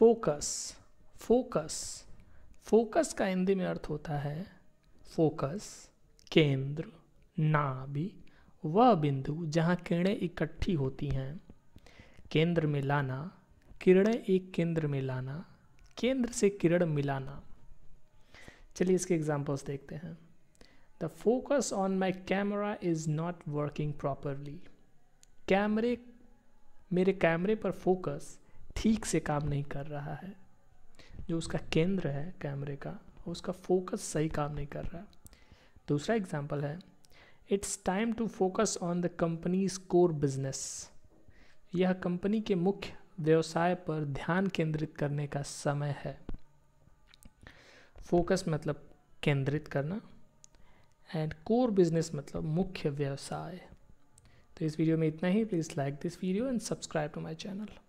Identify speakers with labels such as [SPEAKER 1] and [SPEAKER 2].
[SPEAKER 1] focus focus focus का हिंदी में अर्थ होता है फोकस केंद्र नाभि वह बिंदु जहाँ किरणें इकट्ठी होती हैं केंद्र में लाना किरणें एक केंद्र में लाना केंद्र से किरण मिलाना चलिए इसके एग्जाम्पल्स देखते हैं the focus on my camera is not working properly कैमरे मेरे कैमरे पर फोकस ठीक से काम नहीं कर रहा है जो उसका केंद्र है कैमरे का उसका फोकस सही काम नहीं कर रहा दूसरा एग्जाम्पल है it's time to focus on the company's core business यह कंपनी के मुख्य व्यवसाय पर ध्यान केंद्रित करने का समय है फोकस मतलब केंद्रित करना एंड कोर बिजनेस मतलब मुख्य व्यवसाय तो इस वीडियो में इतना ही please like this video and subscribe to my channel